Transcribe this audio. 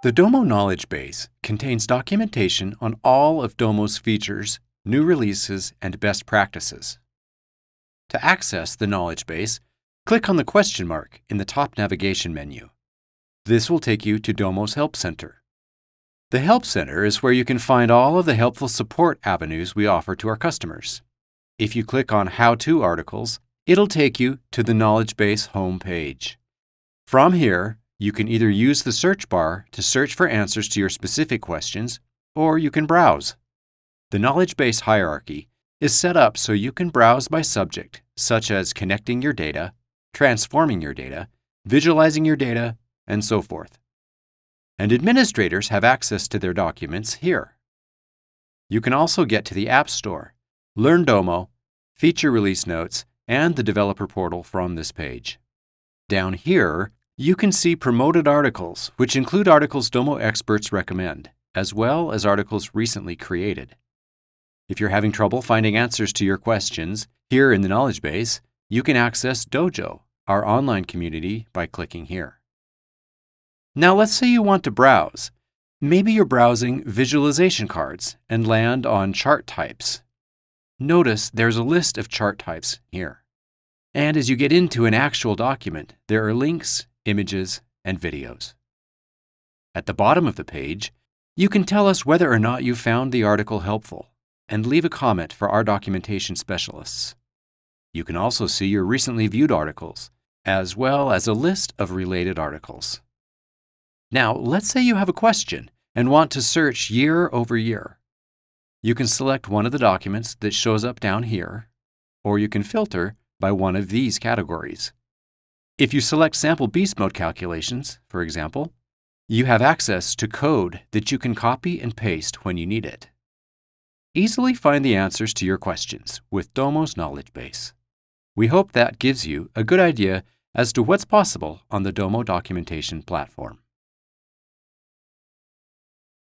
The Domo Knowledge Base contains documentation on all of Domo's features, new releases, and best practices. To access the Knowledge Base, click on the question mark in the top navigation menu. This will take you to Domo's Help Center. The Help Center is where you can find all of the helpful support avenues we offer to our customers. If you click on How-To articles, it'll take you to the Knowledge Base home page. From here, you can either use the search bar to search for answers to your specific questions, or you can browse. The knowledge base hierarchy is set up so you can browse by subject, such as connecting your data, transforming your data, visualizing your data, and so forth. And administrators have access to their documents here. You can also get to the App Store, Learn Domo, feature release notes, and the developer portal from this page. Down here, you can see promoted articles, which include articles Domo experts recommend, as well as articles recently created. If you're having trouble finding answers to your questions, here in the Knowledge Base, you can access Dojo, our online community, by clicking here. Now let's say you want to browse. Maybe you're browsing visualization cards and land on chart types. Notice there's a list of chart types here. And as you get into an actual document, there are links images, and videos. At the bottom of the page, you can tell us whether or not you found the article helpful and leave a comment for our documentation specialists. You can also see your recently viewed articles, as well as a list of related articles. Now, let's say you have a question and want to search year over year. You can select one of the documents that shows up down here, or you can filter by one of these categories. If you select Sample Beast Mode calculations, for example, you have access to code that you can copy and paste when you need it. Easily find the answers to your questions with Domo's knowledge base. We hope that gives you a good idea as to what's possible on the Domo documentation platform.